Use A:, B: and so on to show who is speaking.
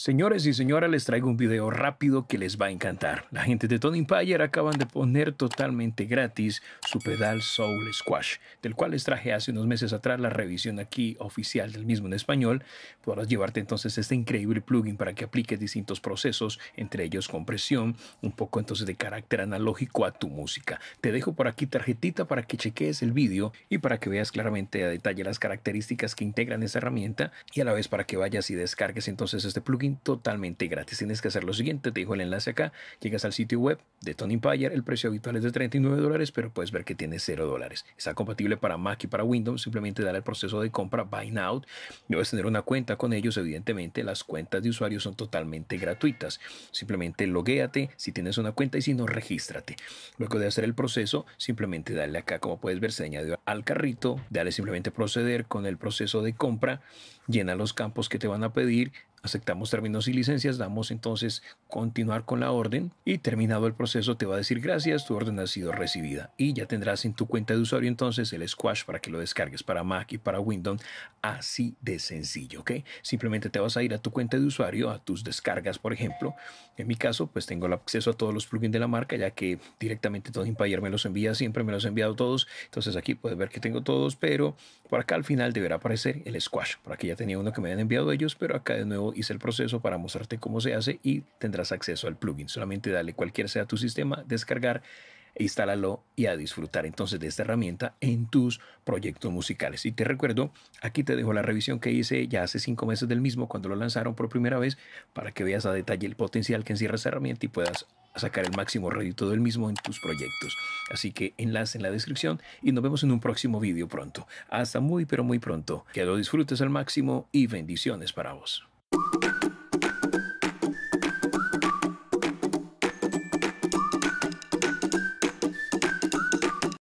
A: Señores y señoras, les traigo un video rápido que les va a encantar. La gente de Tony Payer acaban de poner totalmente gratis su pedal Soul Squash, del cual les traje hace unos meses atrás la revisión aquí oficial del mismo en español. Podrás llevarte entonces este increíble plugin para que apliques distintos procesos, entre ellos compresión, un poco entonces de carácter analógico a tu música. Te dejo por aquí tarjetita para que cheques el video y para que veas claramente a detalle las características que integran esta herramienta y a la vez para que vayas y descargues entonces este plugin totalmente gratis. Tienes que hacer lo siguiente, te dejo el enlace acá, llegas al sitio web de Tony Payer, el precio habitual es de 39 dólares, pero puedes ver que tiene 0 dólares. Está compatible para Mac y para Windows, simplemente dale el proceso de compra Buy Now. Debes tener una cuenta con ellos, evidentemente las cuentas de usuarios son totalmente gratuitas. Simplemente loguéate si tienes una cuenta y si no, regístrate. Luego de hacer el proceso, simplemente dale acá, como puedes ver, se añadió al carrito, dale simplemente proceder con el proceso de compra, llena los campos que te van a pedir, aceptamos términos y licencias, damos entonces continuar con la orden y terminado el proceso te va a decir gracias, tu orden ha sido recibida y ya tendrás en tu cuenta de usuario entonces el squash para que lo descargues para Mac y para Windows, así de sencillo, ¿ok? Simplemente te vas a ir a tu cuenta de usuario, a tus descargas, por ejemplo. En mi caso, pues tengo el acceso a todos los plugins de la marca, ya que directamente todo Payer me los envía, siempre me los ha enviado todos, entonces aquí puedes ver que tengo todos, pero por acá al final deberá aparecer el squash, por aquí ya tenía uno que me habían enviado ellos, pero acá de nuevo hice el proceso para mostrarte cómo se hace y tendrás acceso al plugin. Solamente dale cualquier sea tu sistema, descargar, e instálalo y a disfrutar entonces de esta herramienta en tus proyectos musicales. Y te recuerdo, aquí te dejo la revisión que hice ya hace cinco meses del mismo cuando lo lanzaron por primera vez para que veas a detalle el potencial que encierra esta herramienta y puedas sacar el máximo rédito del mismo en tus proyectos. Así que enlace en la descripción y nos vemos en un próximo vídeo pronto. Hasta muy pero muy pronto. Que lo disfrutes al máximo y bendiciones para vos. thank you